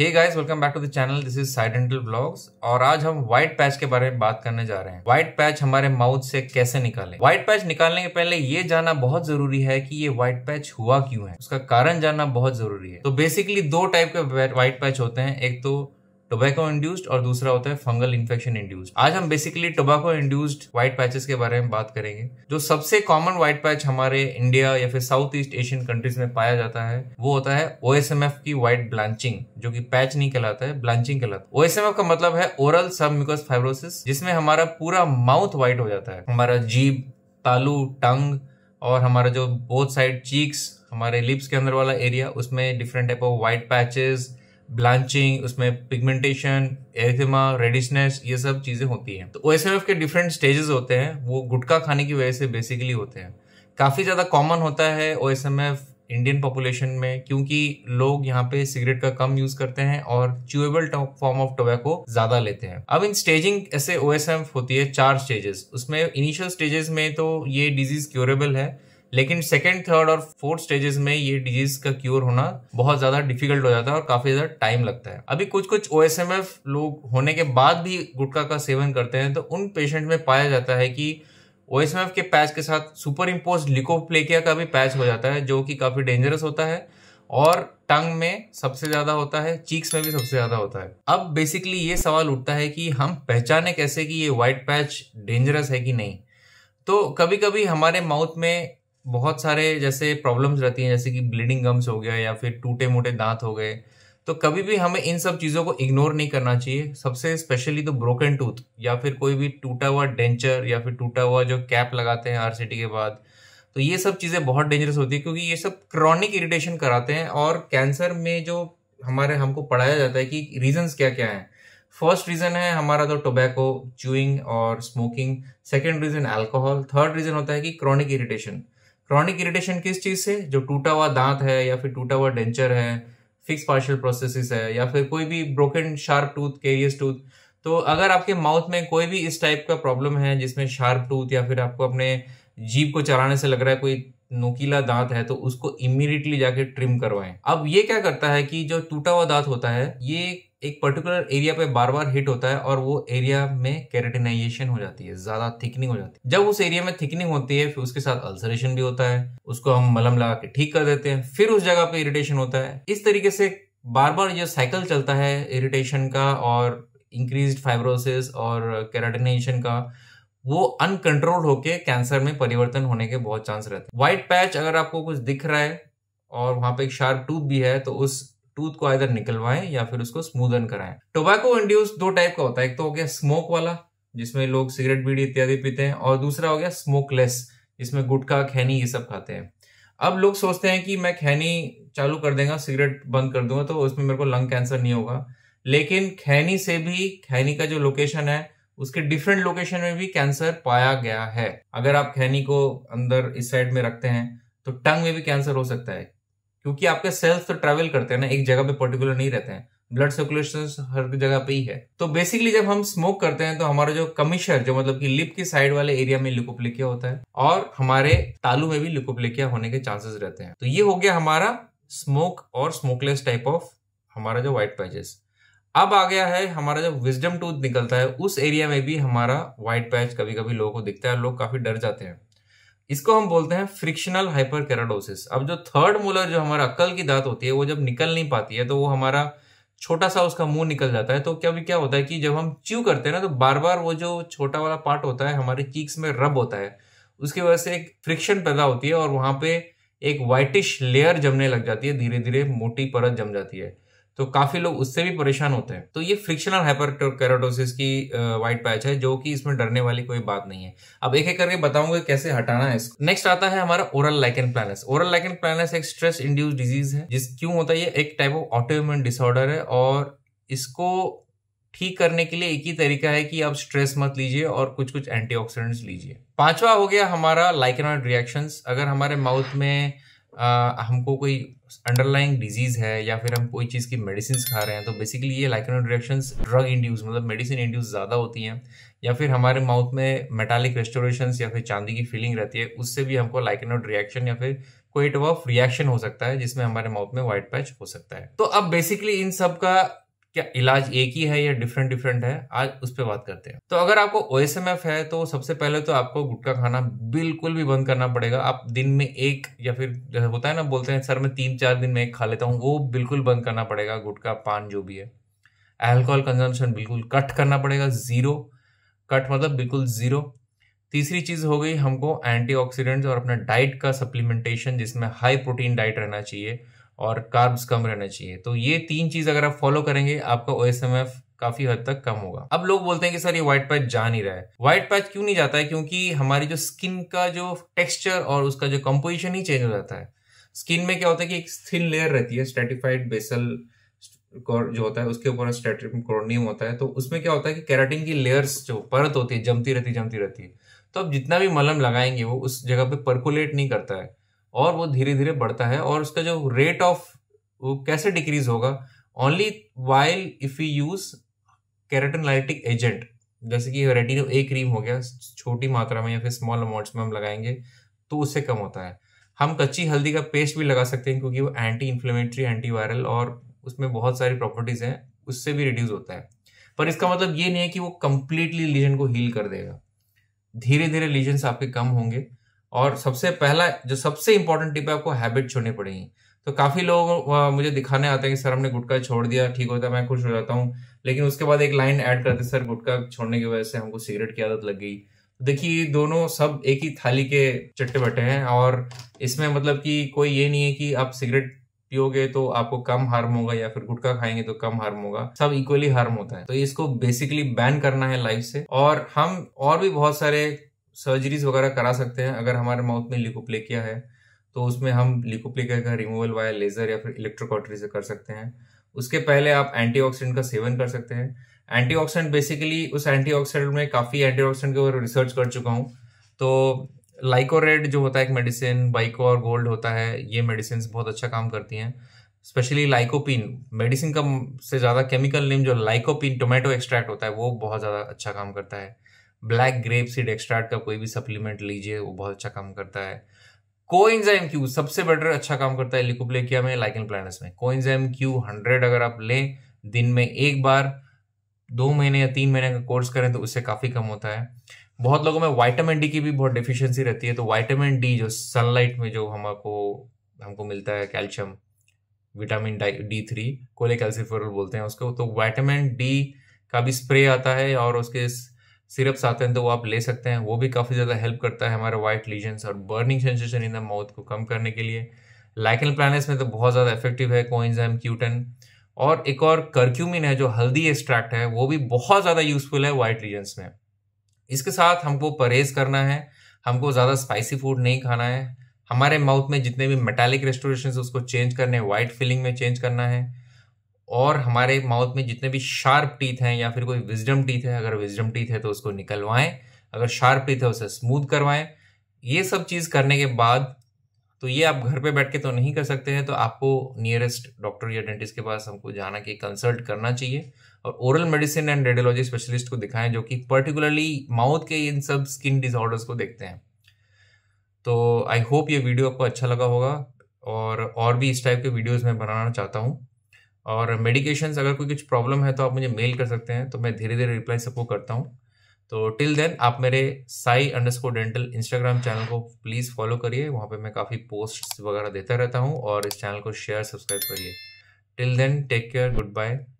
hey guys welcome back to the channel this is Sai Dental blogs और आज हम white patch के बारे में बात करने जा रहे हैं व्हाइट पैच हमारे माउथ से कैसे निकालें व्हाइट पैच निकालने के पहले ये जानना बहुत जरूरी है कि ये व्हाइट पैच हुआ क्यों है उसका कारण जानना बहुत जरूरी है तो बेसिकली दो टाइप के व्हाइट पैच होते हैं एक तो टोबैको इंड्यूस्ड और दूसरा होता है फंगल इन्फेक्शन इंड्यूस्ड आज हम basically tobacco induced white patches के बारे में बात करेंगे जो सबसे कॉमन व्हाइट पैच हमारे इंडिया या फिर साउथ ईस्ट एशियन कंट्रीज में पाया जाता है वो होता है ओ की व्हाइट ब्लांचिंग जो की पैच नहीं कहलाता है ब्लांचिंग कहलाता है ओ का मतलब है ओरल सब फाइब्रोसिस जिसमें हमारा पूरा माउथ व्हाइट हो जाता है हमारा जीभ तालू टंग और हमारा जो बोथ साइड चीक्स हमारे लिप्स के अंदर वाला एरिया उसमें different type of white patches blanching उसमें पिगमेंटेशन एरिथमा रेडिशनेस ये सब चीज़ें होती हैं तो ओ के डिफरेंट स्टेजेस होते हैं वो गुटखा खाने की वजह से बेसिकली होते हैं काफ़ी ज़्यादा कॉमन होता है ओ इंडियन पॉपुलेशन में क्योंकि लोग यहाँ पे सिगरेट का कम यूज करते हैं और च्यूएबल फॉर्म ऑफ टोबैको ज्यादा लेते हैं अब इन स्टेजिंग ऐसे ओ होती है चार स्टेजेस उसमें इनिशियल स्टेजेस में तो ये डिजीज क्योरेबल है लेकिन सेकेंड थर्ड और फोर्थ स्टेजेस में ये डिजीज का क्योर होना बहुत ज्यादा डिफिकल्ट हो जाता है और काफी ज्यादा टाइम लगता है अभी कुछ कुछ ओ लोग होने के बाद भी गुटखा का सेवन करते हैं तो उन पेशेंट में पाया जाता है कि ओ के पैच के साथ सुपर इम्पोज लिकोप्लेकिया का भी पैच हो जाता है जो कि काफी डेंजरस होता है और टंग में सबसे ज्यादा होता है चीक्स में भी सबसे ज्यादा होता है अब बेसिकली ये सवाल उठता है कि हम पहचाने कैसे कि ये व्हाइट पैच डेंजरस है कि नहीं तो कभी कभी हमारे माउथ में बहुत सारे जैसे प्रॉब्लम्स रहती हैं जैसे कि ब्लीडिंग गम्स हो गया या फिर टूटे मोटे दांत हो गए तो कभी भी हमें इन सब चीज़ों को इग्नोर नहीं करना चाहिए सबसे स्पेशली तो ब्रोकन टूथ या फिर कोई भी टूटा हुआ डेंचर या फिर टूटा हुआ जो कैप लगाते हैं आर के बाद तो ये सब चीज़ें बहुत डेंजरस होती है क्योंकि ये सब क्रॉनिक इरिटेशन कराते हैं और कैंसर में जो हमारे हमको पढ़ाया जाता है कि रीजंस क्या क्या हैं फर्स्ट रीज़न है हमारा तो टोबैको च्यूइंग और smoking second reason alcohol third reason होता है कि क्रॉनिक इरिटेशन क्रॉनिक इरिटेशन किस चीज से जो टूटा हुआ दांत है या फिर टूटा हुआ डेंचर है फिक्स पार्शियल प्रोसेसिस है या फिर कोई भी broken sharp tooth carious tooth तो अगर आपके माउथ में कोई भी इस टाइप का प्रॉब्लम है जिसमें शार्प टूथ या फिर आपको अपने जीप को चलाने से लग रहा है कोई नोकीला दांत है तो उसको इमीडिएटली जाके ट्रिम करवाएं अब ये क्या करता है कि जो टूटा हुआ दांत होता है ये एक पर्टिकुलर एरिया पे बार बार हिट होता है और वो एरिया में कैरेटिनाइजेशन हो जाती है ज्यादा थिकनिंग हो जाती है जब उस एरिया में थिकनिंग होती है फिर उसके साथ अल्सरेशन भी होता है उसको हम मलम लगा के ठीक कर देते हैं फिर उस जगह पे इरिटेशन होता है इस तरीके से बार बार ये साइकिल चलता है इरिटेशन का और इंक्रीज फाइब्रोसिस और कैरेटिनाइजेशन का वो अनकंट्रोल होके कैंसर में परिवर्तन होने के बहुत चांस रहते हैं व्हाइट पैच अगर आपको कुछ दिख रहा है और वहां पे एक शार्प टूथ भी है तो उस टूथ को आधर निकलवाएं या फिर उसको स्मूदन कराएं टोबैको इंड्यूस दो टाइप का होता है एक तो हो गया स्मोक वाला जिसमें लोग सिगरेट बीड़ी इत्यादि पीते हैं और दूसरा हो गया स्मोकलेस जिसमें गुटखा खैनी ये सब खाते हैं अब लोग सोचते हैं कि मैं खैनी चालू कर देगा सिगरेट बंद कर दूंगा तो उसमें मेरे को लंग कैंसर नहीं होगा लेकिन खैनी से भी खैनी का जो लोकेशन है उसके डिफरेंट लोकेशन में भी कैंसर पाया गया है अगर आप खैनी को अंदर इस साइड में रखते हैं तो टंग में भी कैंसर हो सकता है क्योंकि आपके सेल्स तो ट्रेवल करते हैं ना एक जगह पे पर्टिकुलर नहीं रहते हैं ब्लड सर्कुलेशन हर जगह पे ही है तो बेसिकली जब हम स्मोक करते हैं तो हमारा जो कमिशर जो मतलब कि लिप की साइड वाले एरिया में लिकोप्लेकिया होता है और हमारे तालू में भी लिकोप्लेकिया होने के चांसेस रहते हैं तो ये हो गया हमारा स्मोक और स्मोकलेस टाइप ऑफ हमारा जो व्हाइट पैचेस अब आ गया है हमारा जो विजडम टूथ निकलता है उस एरिया में भी हमारा व्हाइट पैच कभी कभी लोगों को दिखता है लोग काफी डर जाते हैं इसको हम बोलते हैं फ्रिक्शनल हाइपरकेराडोसिस अब जो थर्ड मोलर जो हमारा अक्कल की दांत होती है वो जब निकल नहीं पाती है तो वो हमारा छोटा सा उसका मुंह निकल जाता है तो क्या क्या होता है कि जब हम च्यू करते हैं ना तो बार बार वो जो छोटा वाला पार्ट होता है हमारे चीक्स में रब होता है उसकी वजह से एक फ्रिक्शन पैदा होती है और वहां पे एक वाइटिश लेयर जमने लग जाती है धीरे धीरे मोटी परत जम जाती है तो काफी लोग उससे भी परेशान होते हैं तो ये फ्रिक्शनल हाइपरकेराटोसिस की व्हाइट पैच है जो कि इसमें डरने वाली कोई बात नहीं है अब एक एक करके बताऊंगा कैसे हटाना है इसको नेक्स्ट आता है हमारा oral lichen planus oral lichen planus एक स्ट्रेस इंड्यूस डिजीज है जिस क्यों होता है ये एक टाइप ऑफ ऑटोइम्यून डिसऑर्डर है और इसको ठीक करने के लिए एक ही तरीका है कि आप स्ट्रेस मत लीजिए और कुछ कुछ एंटीऑक्सीडेंट्स लीजिए पांचवा हो गया हमारा लाइकनॉइड रिएक्शंस अगर हमारे माउथ में आ, हमको कोई अंडरलाइंग डिजीज है या फिर हम कोई चीज़ की मेडिसिन खा रहे हैं तो बेसिकली ये लाइकोनोड रिएक्शन ड्रग इंड्यूस मतलब मेडिसिन इंड्यूस ज़्यादा होती हैं या फिर हमारे माउथ में मेटालिक रेस्टोरेशन या फिर चांदी की फीलिंग रहती है उससे भी हमको लाइकनोड रिएक्शन या फिर कोई ऑफ रिएक्शन हो सकता है जिसमें हमारे माउथ में व्हाइट पैच हो सकता है तो अब बेसिकली इन सब का क्या इलाज एक ही है या डिफरेंट डिफरेंट है आज उस पर बात करते हैं तो अगर आपको ओ है तो सबसे पहले तो आपको गुटखा खाना बिल्कुल भी बंद करना पड़ेगा आप दिन में एक या फिर होता है ना बोलते हैं सर मैं तीन चार दिन में एक खा लेता हूँ वो बिल्कुल बंद करना पड़ेगा गुटखा पान जो भी है एल्कोहल कंजम्पशन बिल्कुल कट करना पड़ेगा ज़ीरो कट मतलब बिल्कुल ज़ीरो तीसरी चीज़ हो गई हमको एंटीऑक्सीडेंट्स और अपना डाइट का सप्लीमेंटेशन जिसमें हाई प्रोटीन डाइट रहना चाहिए और कार्ब्स कम रहना चाहिए तो ये तीन चीज अगर आप फॉलो करेंगे आपका ओ काफी हद तक कम होगा अब लोग बोलते हैं कि सर ये व्हाइट पैच जा नहीं रहा है व्हाइट पैच क्यों नहीं जाता है क्योंकि हमारी जो स्किन का जो टेक्सचर और उसका जो कंपोजिशन ही चेंज हो जाता है स्किन में क्या होता है कि एक थिन लेयर रहती है स्टेटिफाइड बेसल जो होता है उसके ऊपर क्रोनियम होता है तो उसमें क्या होता है कि कैराटिन की लेयर्स जो परत होती है जमती रहती जमती रहती है तो अब जितना भी मलम लगाएंगे वो उस जगह पे परकुलेट नहीं करता है और वो धीरे धीरे बढ़ता है और उसका जो रेट ऑफ वो कैसे डिक्रीज होगा only while if you use keratolytic agent जैसे कि रेटिनो ए क्रीम हो गया छोटी मात्रा में या फिर स्मॉल अमाउंट्स में हम लगाएंगे तो उससे कम होता है हम कच्ची हल्दी का पेस्ट भी लगा सकते हैं क्योंकि वो एंटी इन्फ्लेमेटरी एंटीवायरल और उसमें बहुत सारी प्रॉपर्टीज हैं उससे भी रिड्यूस होता है पर इसका मतलब ये नहीं है कि वो कंप्लीटली लीजन को हील कर देगा धीरे धीरे लीजन्स आपके कम होंगे और सबसे पहला जो सबसे इंपॉर्टेंट टिप है आपको हैबिट छोड़नी पड़ेगी तो काफी लोग मुझे दिखाने आते हैं कि सर हमने गुटका छोड़ दिया ठीक होता है मैं खुश हो जाता हूँ लेकिन उसके बाद एक लाइन ऐड करते सर गुटका छोड़ने की वजह से हमको सिगरेट की आदत लग गई तो देखिए दोनों सब एक ही थाली के चट्टे बटे हैं और इसमें मतलब कि कोई ये नहीं है कि आप सिगरेट पियोगे तो आपको कम हार्म होगा या फिर गुटखा खाएंगे तो कम हार्म होगा सब इक्वली हार्म होता है तो इसको बेसिकली बैन करना है लाइफ से और हम और भी बहुत सारे सर्जरीज वगैरह करा सकते हैं अगर हमारे माउथ में लिकोप्लेकिया है तो उसमें हम लिकोप्लेकिया का रिमूवल वाया लेजर या फिर इलेक्ट्रोकॉटरी से कर सकते हैं उसके पहले आप एंटीऑक्सीडेंट का सेवन कर सकते हैं एंटीऑक्सीडेंट बेसिकली उस एंटीऑक्सीडेंट में काफ़ी एंटीऑक्सीडेंट के ऊपर रिसर्च कर चुका हूँ तो लाइकोरेड जो होता है एक मेडिसिन बाइको और गोल्ड होता है ये मेडिसिन बहुत अच्छा काम करती हैं स्पेशली लाइकोपिन मेडिसिन का से ज़्यादा केमिकल नेम जो लाइकोपिन टोमेटो एक्सट्रैक्ट होता है वो बहुत ज़्यादा अच्छा काम करता है ब्लैक ग्रेप सीड एक्सट्रैक्ट का कोई भी सप्लीमेंट लीजिए वो बहुत अच्छा काम करता है को क्यू सबसे बेटर अच्छा काम करता है लिकोप्लेकिया में लाइकन प्लानस में को क्यू हंड्रेड अगर आप लें दिन में एक बार दो महीने या तीन महीने का कोर्स करें तो उससे काफ़ी कम होता है बहुत लोगों में वाइटामिन डी की भी बहुत डिफिशियंसी रहती है तो वाइटामिन डी जो सनलाइट में जो हमको हमको मिलता है कैल्शियम विटामिन डी थ्री कोले कैल्सिफोर बोलते हैं उसको तो वाइटामिन डी का भी स्प्रे आता है और उसके सिरप्स आते हैं तो वो आप ले सकते हैं वो भी काफ़ी ज़्यादा हेल्प करता है हमारे वाइट लीजेंस और burning sensation in the mouth को कम करने के लिए लाइकन प्लानस में तो बहुत ज़्यादा इफेक्टिव है कोइंजाम क्यूटन और एक और करक्यूमिन है जो हल्दी एक्स्ट्रैक्ट है वो भी बहुत ज़्यादा यूजफुल है वाइट रीजन्स में इसके साथ हमको परहेज करना है हमको ज़्यादा स्पाइसी फूड नहीं खाना है हमारे माउथ में जितने भी मेटालिक रेस्टोरेशन उसको चेंज करने वाइट फिलिंग में चेंज करना है और हमारे माउथ में जितने भी शार्प टीथ हैं या फिर कोई विजडम टीथ है अगर विजडम टीथ है तो उसको निकलवाएं अगर शार्प टीथ है उसे स्मूथ करवाएं ये सब चीज़ करने के बाद तो ये आप घर पे बैठ के तो नहीं कर सकते हैं तो आपको नियरेस्ट डॉक्टर या डेंटिस्ट के पास हमको जाना कि कंसल्ट करना चाहिए और oral medicine and radiology specialist को दिखाएं जो कि पर्टिकुलरली माउथ के इन सब स्किन डिसऑर्डर्स को देखते हैं तो आई होप ये वीडियो आपको अच्छा लगा होगा और और भी इस टाइप के वीडियोज़ मैं बनाना चाहता हूँ और मेडिकेशंस अगर कोई कुछ प्रॉब्लम है तो आप मुझे मेल कर सकते हैं तो मैं धीरे धीरे रिप्लाई सबको करता हूँ तो टिल देन आप मेरे Sai underscore dental Instagram channel को प्लीज़ फॉलो करिए वहाँ पे मैं काफ़ी पोस्ट वगैरह देता रहता हूँ और इस चैनल को शेयर सब्सक्राइब करिए till then take care good bye